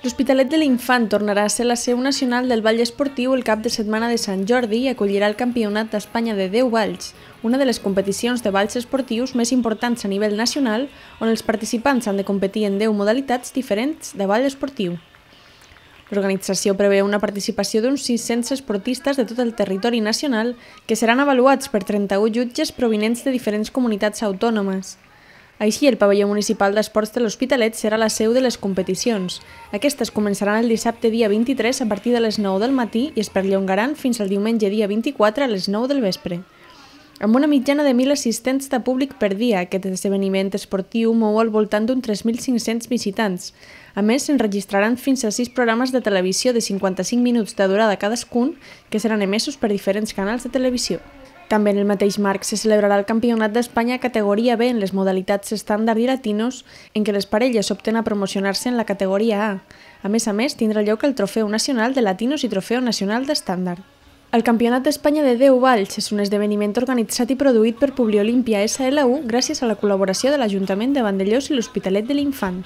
L'Hospitalet de l'Infant tornarà a ser la seu nacional del ball esportiu el cap de setmana de Sant Jordi i acollirà el Campionat d'Espanya de 10 balls, una de les competicions de balls esportius més importants a nivell nacional, on els participants han de competir en 10 modalitats diferents de ball esportiu. L'organització preveu una participació d'uns 600 esportistes de tot el territori nacional que seran avaluats per 31 jutges provenents de diferents comunitats autònomes. Així, el pavelló municipal d'esports de l'Hospitalet serà la seu de les competicions. Aquestes començaran el dissabte dia 23 a partir de les 9 del matí i es perllongaran fins al diumenge dia 24 a les 9 del vespre. Amb una mitjana de 1.000 assistents de públic per dia, aquest esdeveniment esportiu mou al voltant d'un 3.500 visitants. A més, s'enregistraran fins a 6 programes de televisió de 55 minuts de durada cadascun, que seran emesos per diferents canals de televisió. També en el mateix marc se celebrarà el Campionat d'Espanya categoria B en les modalitats estàndard i latinos, en què les parelles opten a promocionar-se en la categoria A. A més a més, tindrà lloc el Trofeu Nacional de Latinos i Trofeu Nacional d'Estàndard. El Campionat d'Espanya de 10 Valls és un esdeveniment organitzat i produït per Publiolímpia SLU gràcies a la col·laboració de l'Ajuntament de Vandellós i l'Hospitalet de l'Infant.